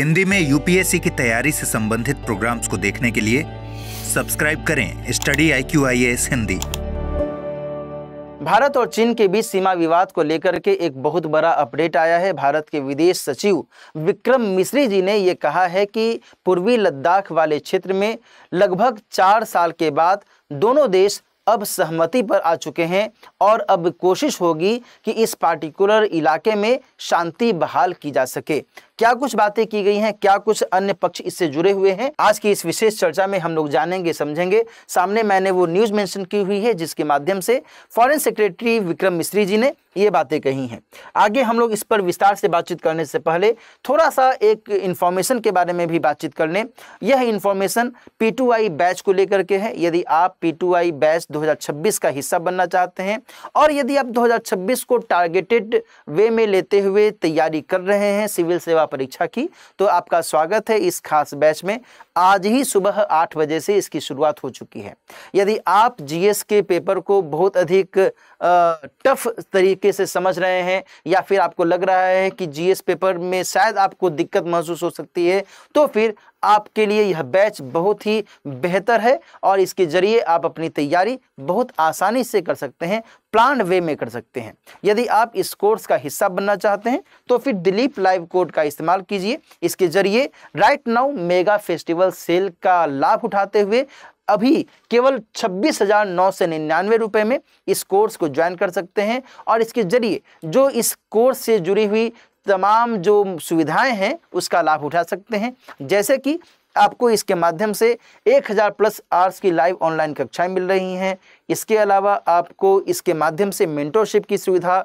हिंदी में यूपीएससी की तैयारी से संबंधित प्रोग्राम्स को देखने के लिए सब्सक्राइब करें study I Q I S Hindi Bharat और चीन के बीच सीमा विवाद को लेकर के एक बहुत बड़ा अपडेट आया है भारत के विदेश सचिव विक्रम मिश्री जी ने यह कहा है कि पूर्वी लद्दाख वाले क्षेत्र में लगभग चार साल के बाद दोनों देश अब सहमति पर आ चुके हैं और अब कोशिश होगी कि इस पार्टिकुलर इलाके में शांति बहाल की जा सके क्या कुछ बातें की गई हैं क्या कुछ अन्य पक्ष इससे जुड़े हुए हैं आज की इस विशेष चर्चा में हम लोग जानेंगे समझेंगे सामने मैंने वो न्यूज मेंशन की हुई है जिसके माध्यम से फॉरेन सेक्रेटरी विक्रम मिश्री जी ने ये बातें कही हैं आगे हम लोग इस पर विस्तार से बातचीत करने से पहले थोड़ा सा एक इन्फॉर्मेशन के बारे में भी बातचीत कर लें यह इन्फॉर्मेशन पी बैच को लेकर के है यदि आप पी बैच 2026 का हिस्सा बनना चाहते हैं और यदि आप 2026 को टारगेटेड वे में लेते हुए तैयारी कर रहे हैं सिविल सेवा परीक्षा की तो आपका स्वागत है इस खास बैच में आज ही सुबह आठ बजे से इसकी शुरुआत हो चुकी है यदि आप जीएस के पेपर को बहुत अधिक टफ तरीके से समझ रहे हैं या फिर आपको लग रहा है कि जीएस पेपर में शायद आपको दिक्कत महसूस हो सकती है तो फिर आपके लिए यह बैच बहुत ही बेहतर है और इसके ज़रिए आप अपनी तैयारी बहुत आसानी से कर सकते हैं प्लान वे में कर सकते हैं यदि आप इस कोर्स का हिस्सा बनना चाहते हैं तो फिर दिलीप लाइव कोड का इस्तेमाल कीजिए इसके ज़रिए right now mega festival special sale का लाभ उठाते हुए अभी केवल छब्बीस हज़ार नौ सौ निन्यानवे रुपये में इस कोर्स को ज्वाइन कर सकते हैं और इसके ज़रिए जो इस कोर्स से जुड़ी हुई तमाम जो सुविधाएं हैं उसका लाभ उठा सकते हैं जैसे कि आपको इसके माध्यम से 1000 प्लस आर्स की लाइव ऑनलाइन कक्षाएं मिल रही हैं इसके अलावा आपको इसके माध्यम से मेंटरशिप की सुविधा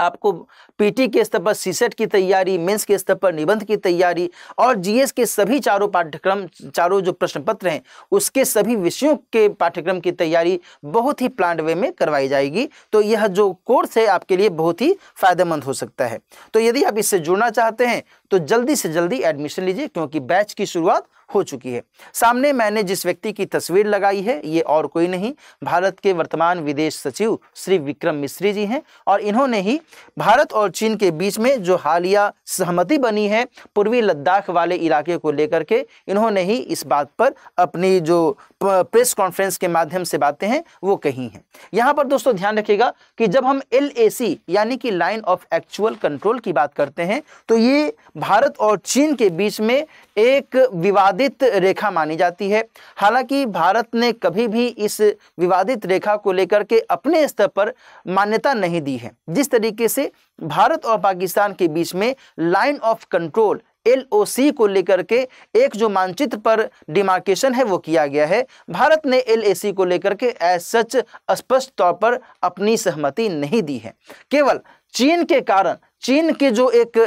आपको पीटी के स्तर पर सीसेट की तैयारी मेंस के स्तर पर निबंध की तैयारी और जीएस के सभी चारों पाठ्यक्रम चारों जो प्रश्न पत्र हैं उसके सभी विषयों के पाठ्यक्रम की तैयारी बहुत ही प्लांट वे में करवाई जाएगी तो यह जो कोर्स है आपके लिए बहुत ही फायदेमंद हो सकता है तो यदि आप इससे जुड़ना चाहते हैं तो जल्दी से जल्दी एडमिशन लीजिए क्योंकि बैच की शुरुआत हो चुकी है सामने मैंने जिस व्यक्ति की तस्वीर लगाई है ये और कोई नहीं भारत के वर्तमान विदेश सचिव श्री विक्रम मिश्री जी हैं और इन्होंने ही भारत और चीन के बीच में जो हालिया सहमति बनी है पूर्वी लद्दाख वाले इलाके को लेकर के इन्होंने ही इस बात पर अपनी जो प्रेस कॉन्फ्रेंस के माध्यम से बातें हैं वो कही हैं यहाँ पर दोस्तों ध्यान रखिएगा कि जब हम एल यानी कि लाइन ऑफ एक्चुअल कंट्रोल की बात करते हैं तो ये भारत और चीन के बीच में एक विवाद विवादित रेखा मानी जाती है हालांकि भारत ने कभी भी इस विवादित रेखा को लेकर के अपने स्तर पर मान्यता नहीं दी है जिस तरीके से भारत और पाकिस्तान के बीच में लाइन ऑफ कंट्रोल एल को लेकर के एक जो मानचित्र पर डिमार्केशन है वो किया गया है भारत ने एल को लेकर के एज सच स्पष्ट तौर पर अपनी सहमति नहीं दी है केवल चीन के कारण चीन की जो एक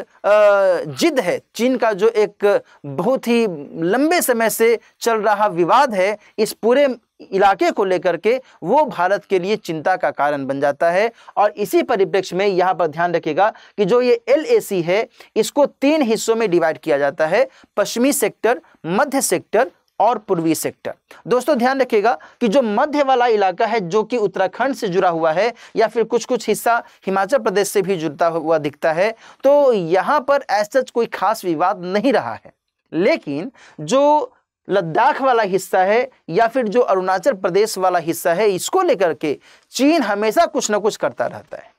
जिद है चीन का जो एक बहुत ही लंबे समय से चल रहा विवाद है इस पूरे इलाके को लेकर के वो भारत के लिए चिंता का कारण बन जाता है और इसी परिप्रेक्ष्य में यहाँ पर ध्यान रखिएगा कि जो ये एल है इसको तीन हिस्सों में डिवाइड किया जाता है पश्चिमी सेक्टर मध्य सेक्टर और पूर्वी सेक्टर दोस्तों ध्यान रखिएगा कि जो मध्य वाला इलाका है जो कि उत्तराखंड से जुड़ा हुआ है या फिर कुछ कुछ हिस्सा हिमाचल प्रदेश से भी जुड़ता हुआ दिखता है तो यहां पर ऐसा कोई खास विवाद नहीं रहा है लेकिन जो लद्दाख वाला हिस्सा है या फिर जो अरुणाचल प्रदेश वाला हिस्सा है इसको लेकर के चीन हमेशा कुछ ना कुछ करता रहता है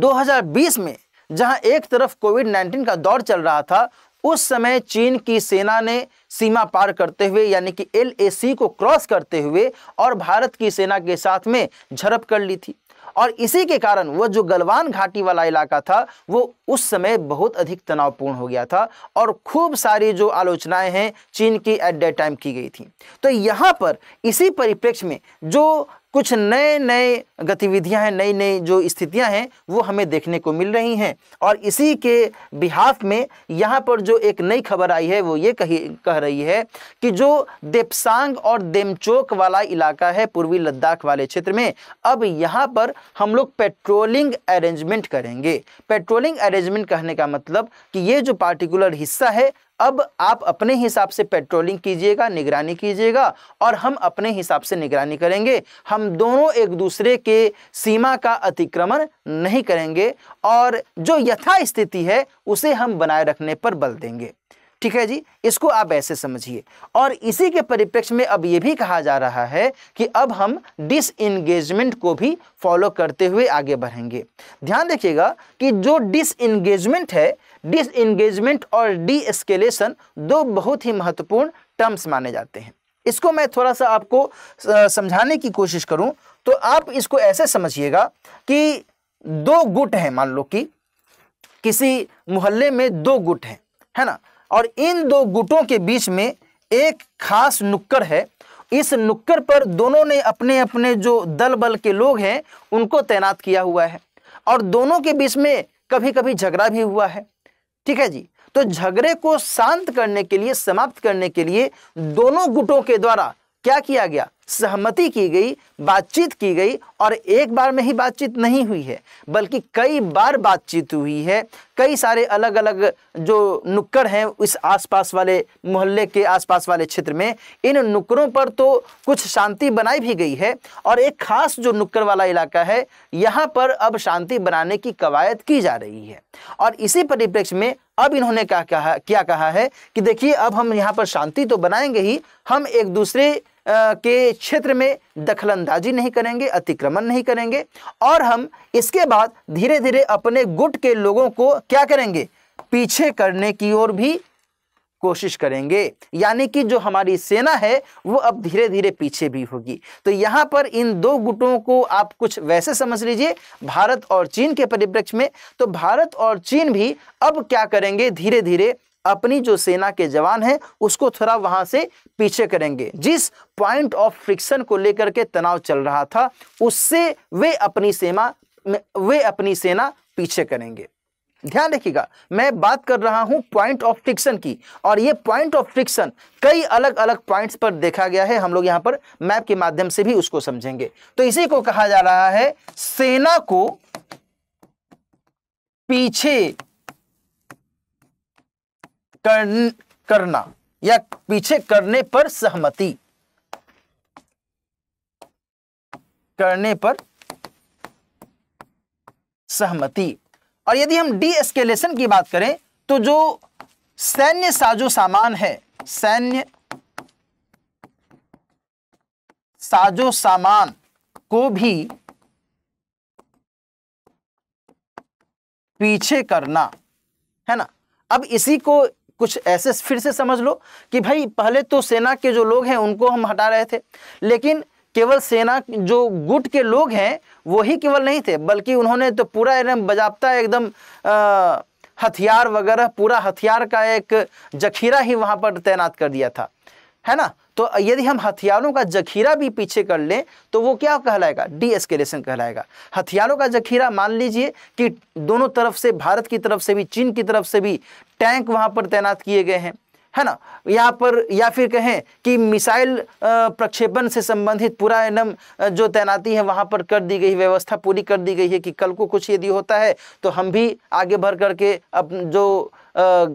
2020 में जहां एक तरफ कोविड 19 का दौर चल रहा था उस समय चीन की सेना ने सीमा पार करते हुए यानी कि एलएसी को क्रॉस करते हुए और भारत की सेना के साथ में झड़प कर ली थी और इसी के कारण वह जो गलवान घाटी वाला इलाका था वो उस समय बहुत अधिक तनावपूर्ण हो गया था और खूब सारी जो आलोचनाएं हैं चीन की एट दैट टाइम की गई थी तो यहाँ पर इसी परिप्रेक्ष्य में जो कुछ नए नए गतिविधियां हैं नई नई जो स्थितियां हैं वो हमें देखने को मिल रही हैं और इसी के बिहाफ में यहाँ पर जो एक नई खबर आई है वो ये कही कह रही है कि जो देपसांग और देमचोक वाला इलाका है पूर्वी लद्दाख वाले क्षेत्र में अब यहाँ पर हम लोग पेट्रोलिंग अरेंजमेंट करेंगे पेट्रोलिंग अरेंजमेंट कहने का मतलब कि ये जो पार्टिकुलर हिस्सा है अब आप अपने हिसाब से पेट्रोलिंग कीजिएगा निगरानी कीजिएगा और हम अपने हिसाब से निगरानी करेंगे हम दोनों एक दूसरे के सीमा का अतिक्रमण नहीं करेंगे और जो यथा स्थिति है उसे हम बनाए रखने पर बल देंगे ठीक है जी इसको आप ऐसे समझिए और इसी के परिप्रेक्ष्य में अब ये भी कहा जा रहा है कि अब हम डिसइंगेजमेंट को भी फॉलो करते हुए आगे बढ़ेंगे ध्यान देखिएगा कि जो डिसइंगेजमेंट है डिसइंगेजमेंट और एस्केलेशन दो बहुत ही महत्वपूर्ण टर्म्स माने जाते हैं इसको मैं थोड़ा सा आपको समझाने की कोशिश करूं तो आप इसको ऐसे समझिएगा कि दो गुट हैं मान लो कि किसी मोहल्ले में दो गुट हैं है ना और इन दो गुटों के बीच में एक खास नुक्कड़ है इस नुक्कड़ पर दोनों ने अपने अपने जो दल बल के लोग हैं उनको तैनात किया हुआ है और दोनों के बीच में कभी कभी झगड़ा भी हुआ है ठीक है जी तो झगड़े को शांत करने के लिए समाप्त करने के लिए दोनों गुटों के द्वारा क्या किया गया सहमति की गई बातचीत की गई और एक बार में ही बातचीत नहीं हुई है बल्कि कई बार बातचीत हुई है कई सारे अलग अलग जो नुक्कड़ हैं इस आसपास वाले मोहल्ले के आसपास वाले क्षेत्र में इन नुक्कड़ों पर तो कुछ शांति बनाई भी गई है और एक खास जो नुक्कड़ वाला इलाका है यहाँ पर अब शांति बनाने की कवायद की जा रही है और इसी परिप्रेक्ष्य में अब इन्होंने क्या कहा क्या कहा है कि देखिए अब हम यहाँ पर शांति तो बनाएंगे ही हम एक दूसरे के क्षेत्र में दखलंदाजी नहीं करेंगे अतिक्रमण नहीं करेंगे और हम इसके बाद धीरे धीरे अपने गुट के लोगों को क्या करेंगे पीछे करने की ओर भी कोशिश करेंगे यानी कि जो हमारी सेना है वो अब धीरे धीरे पीछे भी होगी तो यहाँ पर इन दो गुटों को आप कुछ वैसे समझ लीजिए भारत और चीन के परिप्रेक्ष्य में तो भारत और चीन भी अब क्या करेंगे धीरे धीरे अपनी जो सेना के जवान हैं उसको थोड़ा वहां से पीछे करेंगे जिस पॉइंट ऑफ फ्रिक्शन को लेकर के तनाव चल रहा था उससे वे अपनी सेना वे अपनी सेना पीछे करेंगे ध्यान रखिएगा मैं बात कर रहा हूं पॉइंट ऑफ फ्रिक्शन की और ये पॉइंट ऑफ फ्रिक्शन कई अलग अलग पॉइंट्स पर देखा गया है हम लोग यहां पर मैप के माध्यम से भी उसको समझेंगे तो इसी को कहा जा रहा है सेना को पीछे कर, करना या पीछे करने पर सहमति करने पर सहमति और यदि हम डी एस्केलेशन की बात करें तो जो सैन्य साजो सामान है सैन्य साजो सामान को भी पीछे करना है ना अब इसी को कुछ ऐसे फिर से समझ लो कि भाई पहले तो सेना के जो लोग हैं उनको हम हटा रहे थे लेकिन केवल सेना जो गुट के लोग हैं वही केवल नहीं थे बल्कि उन्होंने तो पूरा एकदम बजाबता एकदम हथियार वगैरह पूरा हथियार का एक जखीरा ही वहाँ पर तैनात कर दिया था है ना तो यदि हम हथियारों का जखीरा भी पीछे कर लें तो वो क्या कहलाएगा डीएस्केलेशन कहलाएगा हथियारों का जखीरा मान लीजिए कि दोनों तरफ से भारत की तरफ से भी चीन की तरफ से भी टैंक वहाँ पर तैनात किए गए हैं है ना यहाँ पर या फिर कहें कि मिसाइल प्रक्षेपण से संबंधित पूरा एनम जो तैनाती है वहाँ पर कर दी गई व्यवस्था पूरी कर दी गई है कि कल को कुछ यदि होता है तो हम भी आगे बढ़ करके अब जो आ,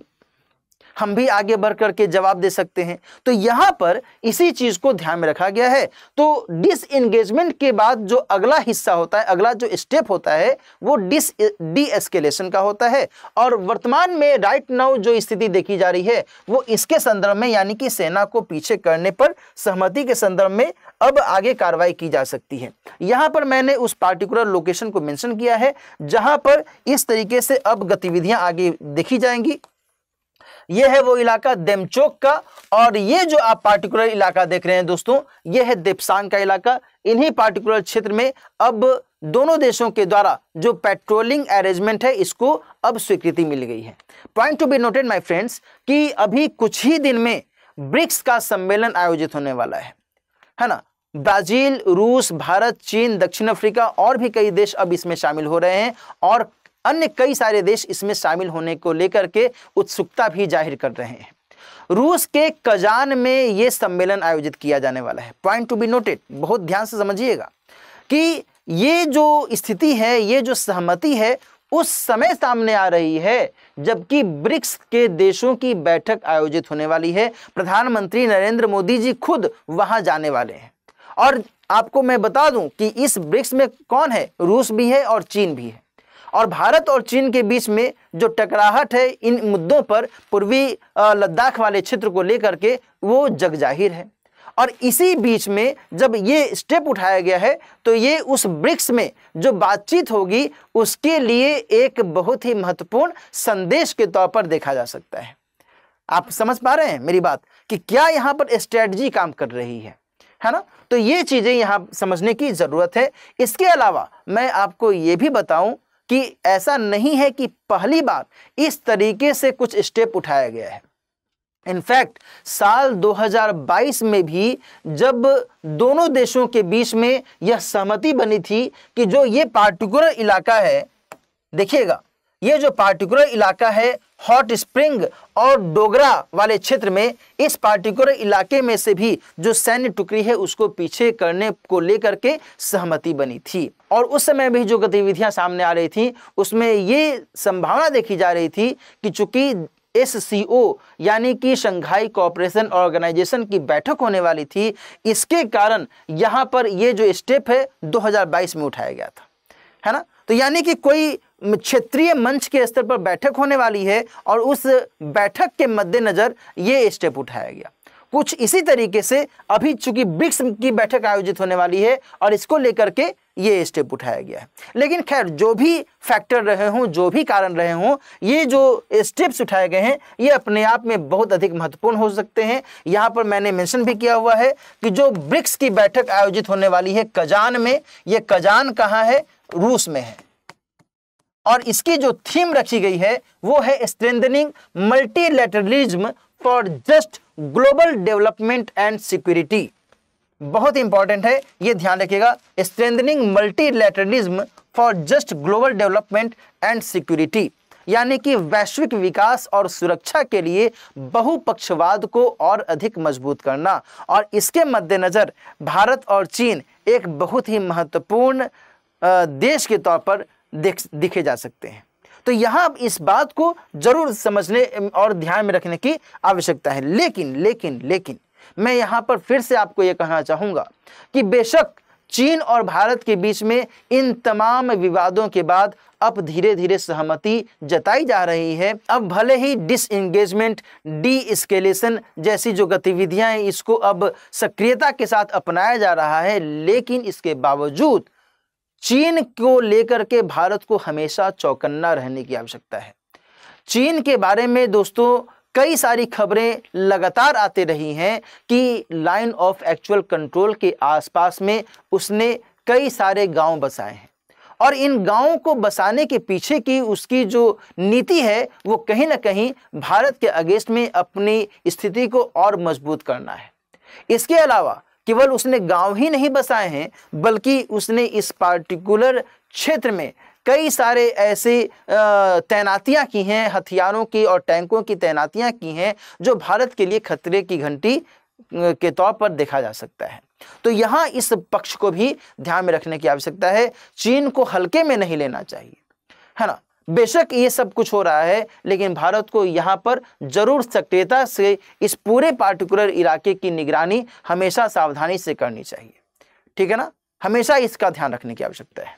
हम भी आगे बढ़ करके जवाब दे सकते हैं तो यहाँ पर इसी चीज़ को ध्यान में रखा गया है तो डिसंगेजमेंट के बाद जो अगला हिस्सा होता है अगला जो स्टेप होता है वो डिस डीएस्केलेशन का होता है और वर्तमान में राइट नाउ जो स्थिति देखी जा रही है वो इसके संदर्भ में यानी कि सेना को पीछे करने पर सहमति के संदर्भ में अब आगे कार्रवाई की जा सकती है यहाँ पर मैंने उस पार्टिकुलर लोकेशन को मेंशन किया है जहाँ पर इस तरीके से अब गतिविधियाँ आगे देखी जाएंगी ये है वो इलाका देमचोक का और ये जो आप पार्टिकुलर इलाका देख रहे हैं दोस्तों ये है देपसांग का इलाका इन्हीं पार्टिकुलर क्षेत्र में अब दोनों देशों के द्वारा जो पेट्रोलिंग अरेंजमेंट है इसको अब स्वीकृति मिल गई है point to be noted my friends कि अभी कुछ ही दिन में ब्रिक्स का सम्मेलन आयोजित होने वाला है है ना ब्राजील रूस भारत चीन दक्षिण अफ्रीका और भी कई देश अब इसमें शामिल हो रहे हैं और अन्य कई सारे देश इसमें शामिल होने को लेकर के उत्सुकता भी जाहिर कर रहे हैं रूस के कजान में ये सम्मेलन आयोजित किया जाने वाला है पॉइंट टू बी नोटेड बहुत ध्यान से समझिएगा कि ये जो स्थिति है ये जो सहमति है उस समय सामने आ रही है जबकि ब्रिक्स के देशों की बैठक आयोजित होने वाली है प्रधानमंत्री नरेंद्र मोदी जी खुद वहां जाने वाले हैं और आपको मैं बता दूं कि इस ब्रिक्स में कौन है रूस भी है और चीन भी है और भारत और चीन के बीच में जो टकराहट है इन मुद्दों पर पूर्वी लद्दाख वाले क्षेत्र को लेकर के वो जग जाहिर है और इसी बीच में जब ये स्टेप उठाया गया है तो ये उस ब्रिक्स में जो बातचीत होगी उसके लिए एक बहुत ही महत्वपूर्ण संदेश के तौर पर देखा जा सकता है आप समझ पा रहे हैं मेरी बात कि क्या यहाँ पर स्ट्रेटजी काम कर रही है है ना तो ये चीज़ें यहाँ समझने की ज़रूरत है इसके अलावा मैं आपको ये भी बताऊं कि ऐसा नहीं है कि पहली बार इस तरीके से कुछ स्टेप उठाया गया है इनफैक्ट साल 2022 में भी जब दोनों देशों के बीच में यह सहमति बनी थी कि जो ये पार्टिकुलर इलाका है देखिएगा ये जो पार्टिकुलर इलाका है हॉट स्प्रिंग और डोगरा वाले क्षेत्र में इस पार्टिकुलर इलाके में से भी जो सैन्य टुकड़ी है उसको पीछे करने को लेकर के सहमति बनी थी और उस समय भी जो गतिविधियां सामने आ रही थी उसमें ये संभावना देखी जा रही थी कि चूंकि एस यानी कि शंघाई कॉपरेशन ऑर्गेनाइजेशन की बैठक होने वाली थी इसके कारण यहाँ पर ये जो स्टेप है 2022 में उठाया गया था है ना तो यानी कि कोई क्षेत्रीय मंच के स्तर पर बैठक होने वाली है और उस बैठक के मद्देनज़र ये स्टेप उठाया गया कुछ इसी तरीके से अभी चूंकि ब्रिक्स की बैठक आयोजित होने वाली है और इसको लेकर के ये स्टेप उठाया गया है लेकिन खैर जो भी फैक्टर रहे हों जो भी कारण रहे हों ये जो स्टेप्स उठाए गए हैं ये अपने आप में बहुत अधिक महत्वपूर्ण हो सकते हैं यहाँ पर मैंने मेंशन भी किया हुआ है कि जो ब्रिक्स की बैठक आयोजित होने वाली है कजान में ये कजान कहाँ है रूस में है और इसकी जो थीम रखी गई है वो है strengthening multilateralism for just global development and security बहुत इंपॉर्टेंट है ये ध्यान रखिएगा strengthening multilateralism for just global development and security यानी कि वैश्विक विकास और सुरक्षा के लिए बहुपक्षवाद को और अधिक मजबूत करना और इसके मद्देनज़र भारत और चीन एक बहुत ही महत्वपूर्ण देश के तौर पर देख दिखे जा सकते हैं तो यहाँ इस बात को जरूर समझने और ध्यान में रखने की आवश्यकता है लेकिन लेकिन लेकिन मैं यहाँ पर फिर से आपको ये कहना चाहूँगा कि बेशक चीन और भारत के बीच में इन तमाम विवादों के बाद अब धीरे धीरे सहमति जताई जा रही है अब भले ही डिसएंगेजमेंट डी स्केलेशन जैसी जो गतिविधियां हैं इसको अब सक्रियता के साथ अपनाया जा रहा है लेकिन इसके बावजूद चीन को लेकर के भारत को हमेशा चौकन्ना रहने की आवश्यकता है चीन के बारे में दोस्तों कई सारी खबरें लगातार आते रही हैं कि लाइन ऑफ एक्चुअल कंट्रोल के आसपास में उसने कई सारे गांव बसाए हैं और इन गांवों को बसाने के पीछे की उसकी जो नीति है वो कहीं ना कहीं भारत के अगेंस्ट में अपनी स्थिति को और मजबूत करना है इसके अलावा केवल उसने गांव ही नहीं बसाए हैं बल्कि उसने इस पार्टिकुलर क्षेत्र में कई सारे ऐसे तैनातियां की हैं हथियारों की और टैंकों की तैनातियां की हैं जो भारत के लिए खतरे की घंटी के तौर पर देखा जा सकता है तो यहाँ इस पक्ष को भी ध्यान में रखने की आवश्यकता है चीन को हल्के में नहीं लेना चाहिए है ना बेशक ये सब कुछ हो रहा है लेकिन भारत को यहाँ पर ज़रूर सक्रियता से इस पूरे पार्टिकुलर इलाके की निगरानी हमेशा सावधानी से करनी चाहिए ठीक है ना हमेशा इसका ध्यान रखने की आवश्यकता है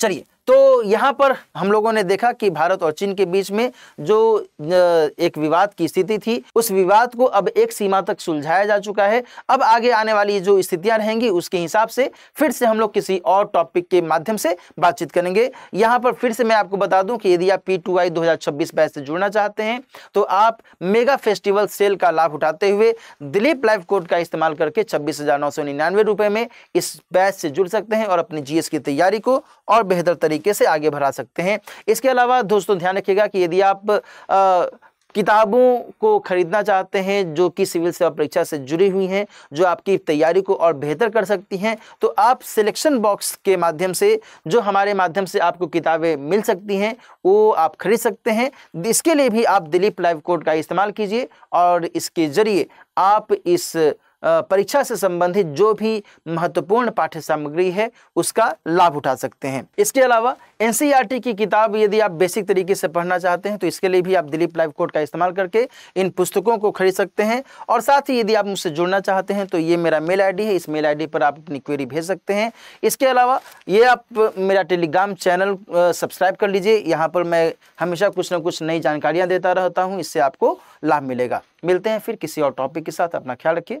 चलिए तो यहाँ पर हम लोगों ने देखा कि भारत और चीन के बीच में जो एक विवाद की स्थिति थी उस विवाद को अब एक सीमा तक सुलझाया जा चुका है अब आगे आने वाली जो स्थितियां रहेंगी उसके हिसाब से फिर से हम लोग किसी और टॉपिक के माध्यम से बातचीत करेंगे यहाँ पर फिर से मैं आपको बता दूं कि यदि आप पी टू आई दो बैच से जुड़ना चाहते हैं तो आप मेगा फेस्टिवल सेल का लाभ उठाते हुए दिलीप लाइफ कोड का इस्तेमाल करके छब्बीस हजार नौ सौ निन्यानवे रुपए में इस बैच से जुड़ सकते हैं और अपनी जीएस की तैयारी को और बेहतर तरीके तरीके से आगे बढ़ा सकते हैं इसके अलावा दोस्तों ध्यान रखिएगा कि यदि आप आ, किताबों को खरीदना चाहते हैं जो कि सिविल सेवा परीक्षा से जुड़ी हुई हैं जो आपकी तैयारी को और बेहतर कर सकती हैं तो आप सिलेक्शन बॉक्स के माध्यम से जो हमारे माध्यम से आपको किताबें मिल सकती हैं वो आप खरीद सकते हैं इसके लिए भी आप दिलीप लाइव कोड का इस्तेमाल कीजिए और इसके ज़रिए आप इस परीक्षा से संबंधित जो भी महत्वपूर्ण पाठ्य सामग्री है उसका लाभ उठा सकते हैं इसके अलावा एन e की किताब यदि आप बेसिक तरीके से पढ़ना चाहते हैं तो इसके लिए भी आप दिलीप लाइव कोड का इस्तेमाल करके इन पुस्तकों को खरीद सकते हैं और साथ ही यदि आप मुझसे जुड़ना चाहते हैं तो ये मेरा मेल आई है इस मेल आई पर आप अपनी क्वेरी भेज सकते हैं इसके अलावा ये आप मेरा टेलीग्राम चैनल सब्सक्राइब कर लीजिए यहाँ पर मैं हमेशा कुछ ना कुछ नई जानकारियाँ देता रहता हूँ इससे आपको लाभ मिलेगा मिलते हैं फिर किसी और टॉपिक के साथ अपना ख्याल रखिए